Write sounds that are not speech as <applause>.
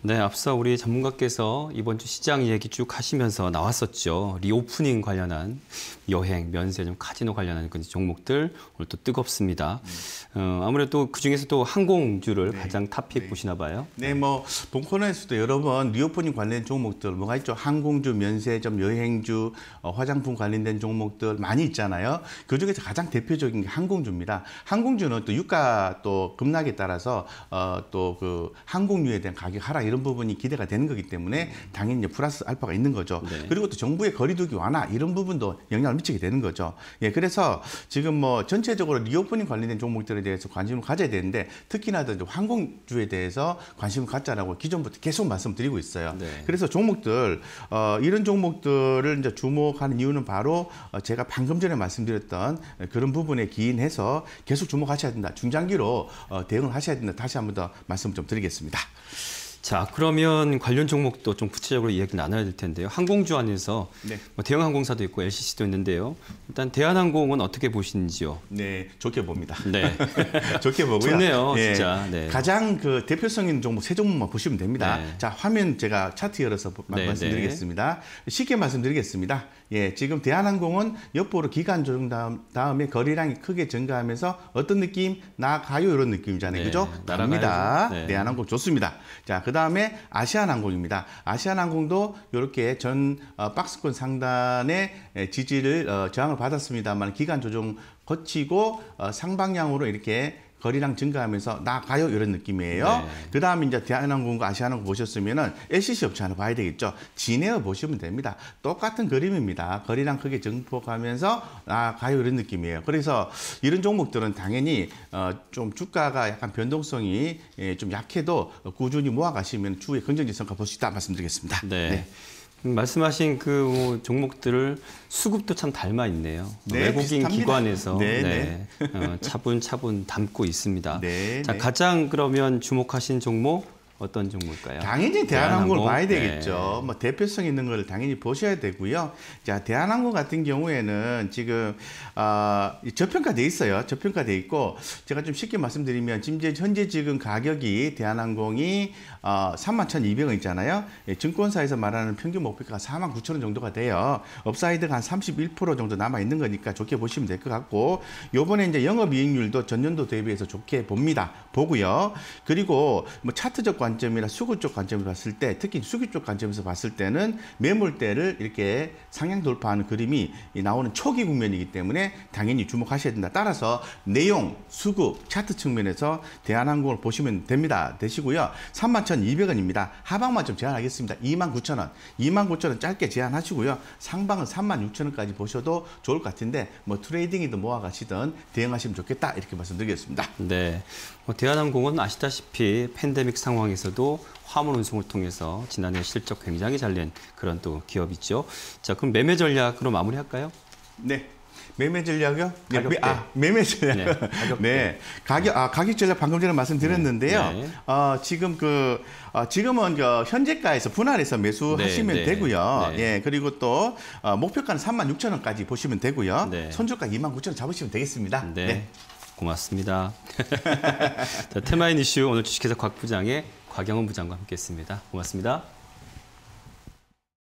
네, 앞서 우리 전문가께서 이번 주 시장 얘기 쭉 하시면서 나왔었죠. 리오프닝 관련한 여행, 면세점, 카지노 관련한 그 종목들 오늘 또 뜨겁습니다. 음. 어, 아무래도 그중에서또 항공주를 네. 가장 탑픽 네. 보시나 봐요. 네, 뭐 동코너에서도 여러 번 리오프닝 관련 종목들 뭐가 있죠. 항공주, 면세점, 여행주, 어, 화장품 관련된 종목들 많이 있잖아요. 그중에서 가장 대표적인 게 항공주입니다. 항공주는 또 유가 또 급락에 따라서 어, 또그 항공유에 대한 가격 하락이 이런 부분이 기대가 되는 거기 때문에 음. 당연히 이제 플러스 알파가 있는 거죠. 네. 그리고 또 정부의 거리두기 완화 이런 부분도 영향을 미치게 되는 거죠. 예, 그래서 지금 뭐 전체적으로 리오프닝 관련된 종목들에 대해서 관심을 가져야 되는데 특히나 더 항공주에 대해서 관심을 갖자라고 기존부터 계속 말씀드리고 있어요. 네. 그래서 종목들 어, 이런 종목들을 이제 주목하는 이유는 바로 어, 제가 방금 전에 말씀드렸던 그런 부분에 기인해서 계속 주목하셔야 된다. 중장기로 어, 대응을 하셔야 된다. 다시 한 번 더 말씀 좀 드리겠습니다. 자, 그러면 관련 종목도 좀 구체적으로 이야기 나눠야 될 텐데요. 항공주 안에서 네. 뭐 대형 항공사도 있고 LCC도 있는데요. 일단 대한항공은 어떻게 보시는지요? 네, 좋게 봅니다. 네. <laughs> 좋게 보고요. 좋네요, 네. 진짜. 네. 가장 그 대표성 있는 종목 세 종목만 보시면 됩니다. 네. 자, 화면 제가 차트 열어서 네, 네. 말씀드리겠습니다. 쉽게 말씀드리겠습니다. 예, 지금 대한항공은 옆보로 기간 조정 다음, 다음에 거리량이 크게 증가하면서 어떤 느낌? 나가요 이런 느낌이잖아요. 그죠? 나갑니다. 대한항공 좋습니다. 자, 그 다음에 아시아항공입니다. 아시아항공도 이렇게 전 어, 박스권 상단에 지지를 어, 저항을 받았습니다만 기간 조정 거치고 어, 상방향으로 이렇게 거리량 증가하면서 나가요 이런 느낌이에요. 네. 그 다음에 이제 대한항공과 아시아항공 보셨으면은 LCC 업체 하나 봐야 되겠죠. 진에어 보시면 됩니다. 똑같은 그림입니다. 거리량 크게 증폭하면서 나가요 이런 느낌이에요. 그래서 이런 종목들은 당연히 어, 좀 주가가 약간 변동성이 예, 좀 약해도 어, 꾸준히 모아가시면 추후에 긍정적 성과 볼 수 있다 말씀드리겠습니다. 네. 네. 말씀하신 그뭐 종목들을 수급도 참 닮아 있네요. 네, 외국인 비슷합니다. 기관에서 네, 네. 네. 어, 차분차분 담고 있습니다. 네, 자 네. 가장 그러면 주목하신 종목 어떤 종목일까요 당연히 대한항공을 대한항공? 봐야 네. 되겠죠. 네. 뭐 대표성 있는 걸 당연히 보셔야 되고요. 자, 대한항공 같은 경우에는 지금 어, 저평가돼 있어요. 저평가돼 있고 제가 좀 쉽게 말씀드리면 지금 현재 지금 가격이 대한항공이 어, 3만 1,200원 있잖아요. 예, 증권사에서 말하는 평균 목표가 4만 9천 원 정도가 돼요. 업사이드가 한 31% 정도 남아 있는 거니까 좋게 보시면 될 것 같고 요번에 이제 영업이익률도 전년도 대비해서 좋게 봅니다. 보고요. 그리고 뭐 차트적과 관점이나 수급 쪽 관점에서 봤을 때 특히 수급 쪽 관점에서 봤을 때는 매물대를 이렇게 상향 돌파하는 그림이 나오는 초기 국면이기 때문에 당연히 주목하셔야 된다. 따라서 내용, 수급, 차트 측면에서 대한항공을 보시면 됩니다. 되시고요. 31,200원입니다. 하방만 좀 제한하겠습니다. 29,000원, 29,000원 짧게 제한하시고요. 상방은 36,000원까지 보셔도 좋을 것 같은데 뭐 트레이딩이든 뭐와 같이든 대응하시면 좋겠다. 이렇게 말씀드리겠습니다. 네. 뭐 대한항공은 아시다시피 팬데믹 상황에서 중에서도 화물 운송을 통해서 지난해 실적 굉장히 잘 낸 그런 또 기업이죠. 자, 그럼 매매 전략으로 마무리할까요? 네. 매매 전략이요? 네, 가격대. 아, 매매 전략. 네. 가격대. 네. 가격 아, 가격 전략 방금 전에 말씀드렸는데요. 네. 네. 어, 지금 그 어, 지금은 그 현재가에서 분할해서 매수하시면 네. 네. 되고요. 예. 그리고 또 어, 목표가는 3 6 0 0원까지 보시면 되고요. 손주가2 9 0 0원 잡으시면 되겠습니다. 네. 고맙습니다. <laughs> 자, 테마인 이슈 오늘 주식회사 곽 부장의 곽영원 부장과 함께했습니다. 고맙습니다.